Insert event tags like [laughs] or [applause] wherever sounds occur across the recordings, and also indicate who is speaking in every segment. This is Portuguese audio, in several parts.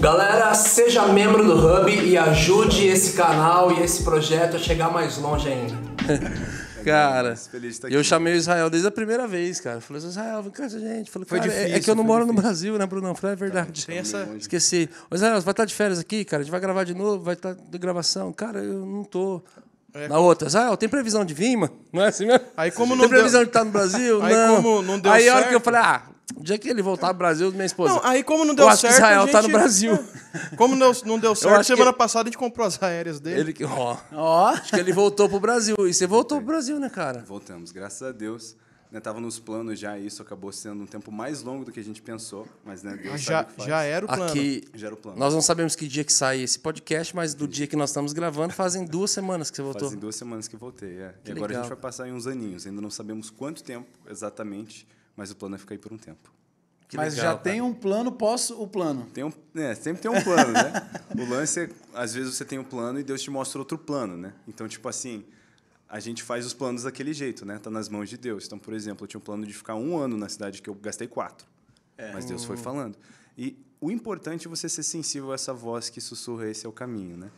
Speaker 1: Galera, seja membro do Hub e ajude esse canal e esse projeto a chegar mais longe ainda. [laughs] cara, eu chamei o Israel desde a primeira vez, cara. falei assim, Israel, vem cá, gente. Falei, foi difícil, é, é que eu não moro difícil. no Brasil, né, Bruno? Falei, é verdade. Cara, tá, essa... Esqueci. Mas, Israel, você vai estar de férias aqui, cara? A gente vai gravar de novo? Vai estar de gravação? Cara, eu não tô. É, Na outra, Israel tem previsão de vir, mano? Não é assim mesmo? Aí como não tem previsão deu... de estar tá no Brasil? Aí não. como não deu Aí a hora que eu falei, ah, o dia que ele voltar pro Brasil, minha esposa. Não, aí como não deu eu certo. que Israel gente... tá no Brasil.
Speaker 2: É. Como não, não deu certo, semana que... passada a gente comprou as aéreas dele. Ele, ó, ó. Acho que ele voltou pro Brasil. E você voltou pro Brasil, né, cara? Voltamos, graças a Deus. Né, tava nos planos já, isso acabou sendo um tempo mais longo do que a gente pensou, mas né, Deus ah, já, já era o plano. Aqui, já era o plano. Nós não
Speaker 1: sabemos que dia que sai esse podcast, mas do Sim. dia que nós estamos gravando, fazem duas semanas que você voltou. Fazem
Speaker 2: duas semanas que voltei, é. Que e legal. agora a gente vai passar em uns aninhos, ainda não sabemos quanto tempo exatamente, mas o plano é ficar aí por um tempo. Que mas legal, já cara. tem um plano, posso o plano. Tem um, é, sempre tem um plano, né? [laughs] o lance é, às vezes você tem um plano e Deus te mostra outro plano, né? Então, tipo assim, a gente faz os planos daquele jeito, né? Tá nas mãos de Deus. Então, por exemplo, eu tinha um plano de ficar um ano na cidade que eu gastei quatro. É. Mas Deus foi hum. falando. E o importante é você ser sensível a essa voz que sussurra esse é o caminho, né?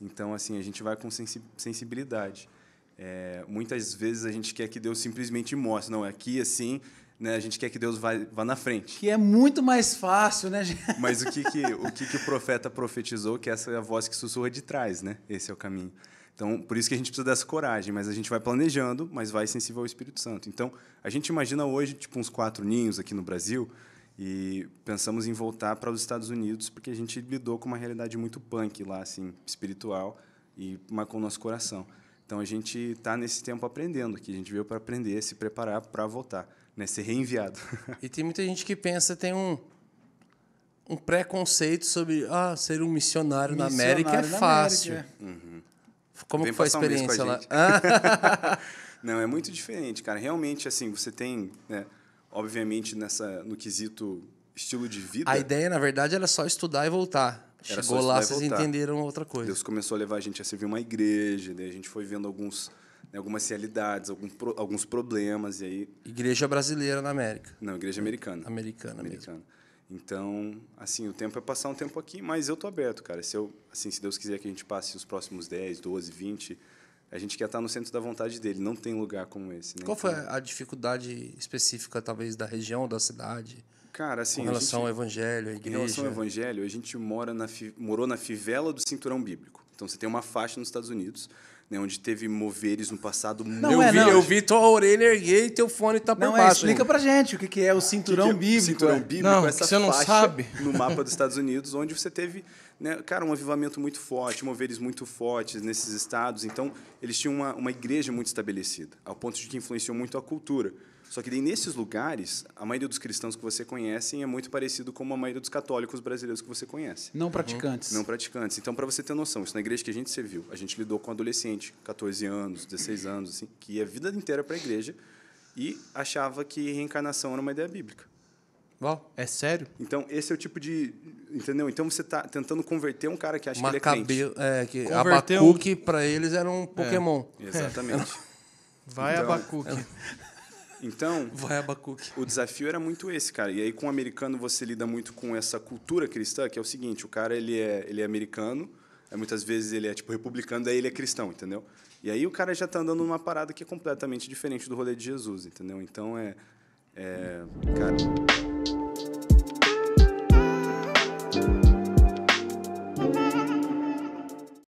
Speaker 2: Então, assim, a gente vai com sensibilidade. É, muitas vezes a gente quer que Deus simplesmente mostre, não, é aqui assim, né? A gente quer que Deus vá, vá na frente.
Speaker 1: Que é muito mais fácil, né? [laughs] Mas o
Speaker 2: que que o que que o [laughs] profeta profetizou que essa é a voz que sussurra de trás, né? Esse é o caminho. Então, por isso que a gente precisa dessa coragem, mas a gente vai planejando, mas vai sensível ao Espírito Santo. Então, a gente imagina hoje tipo uns quatro ninhos aqui no Brasil e pensamos em voltar para os Estados Unidos porque a gente lidou com uma realidade muito punk lá, assim, espiritual e marcou nosso coração. Então a gente está nesse tempo aprendendo aqui. A gente veio para aprender, se preparar para votar, né? ser reenviado. [laughs] E tem muita gente que pensa, tem um, um preconceito
Speaker 1: sobre ah, ser um missionário, missionário na América é fácil. América.
Speaker 2: É. Uhum. Como que foi a experiência um lá? [laughs] [laughs] Não, é muito diferente, cara. Realmente, assim, você tem, né, obviamente, nessa, no quesito estilo de vida. A ideia,
Speaker 1: na verdade, era só estudar e voltar. Chegou lá, vocês voltar. entenderam outra coisa. Deus
Speaker 2: começou a levar a gente a servir uma igreja, daí a gente foi vendo alguns, né, algumas realidades, algum, alguns problemas, e aí... Igreja brasileira na América. Não, igreja americana. Americana, americana. Mesmo. Então, assim, o tempo é passar um tempo aqui, mas eu tô aberto, cara. Se, eu, assim, se Deus quiser que a gente passe os próximos 10, 12, 20, a gente quer estar no centro da vontade dele. Não tem lugar como esse. Qual foi
Speaker 1: a dificuldade específica, talvez, da região, ou da cidade? Cara, assim. Em relação gente, ao evangelho, à igreja. Em relação ao
Speaker 2: evangelho, a gente mora na, morou na fivela do cinturão bíblico. Então você tem uma faixa nos Estados Unidos né, onde teve moveres no passado não eu é, vi, não. Eu vi tua orelha erguer e teu fone tá por não, é, baixo. É, explica pra gente o que, que é o ah, cinturão que que é bíblico. Cinturão é. bíblico, não, essa você não sabe. no mapa dos [laughs] Estados Unidos, onde você teve, né, cara, um avivamento muito forte, moveres muito fortes nesses estados. Então, eles tinham uma, uma igreja muito estabelecida, ao ponto de que influenciou muito a cultura. Só que nem nesses lugares, a maioria dos cristãos que você conhece é muito parecido com a maioria dos católicos brasileiros que você conhece. Não praticantes. Não praticantes. Então, para você ter noção, isso na igreja que a gente serviu, a gente lidou com adolescente, 14 anos, 16 anos, assim, que ia a vida inteira para a igreja e achava que reencarnação era uma ideia bíblica. Uau, é sério? Então, esse é o tipo de. Entendeu? Então você está tentando converter um cara que acha uma que ele é crente. É, que Abacuque,
Speaker 1: um... para eles, era um é, Pokémon. É, exatamente.
Speaker 2: [laughs] Vai, então, Abacuque. [laughs] É então, Vai, Abacuque. o desafio era muito esse, cara. E aí, com o americano, você lida muito com essa cultura cristã, que é o seguinte, o cara, ele é, ele é americano, aí muitas vezes ele é, tipo, republicano, daí ele é cristão, entendeu? E aí o cara já tá andando numa parada que é completamente diferente do rolê de Jesus, entendeu? Então, é... é cara...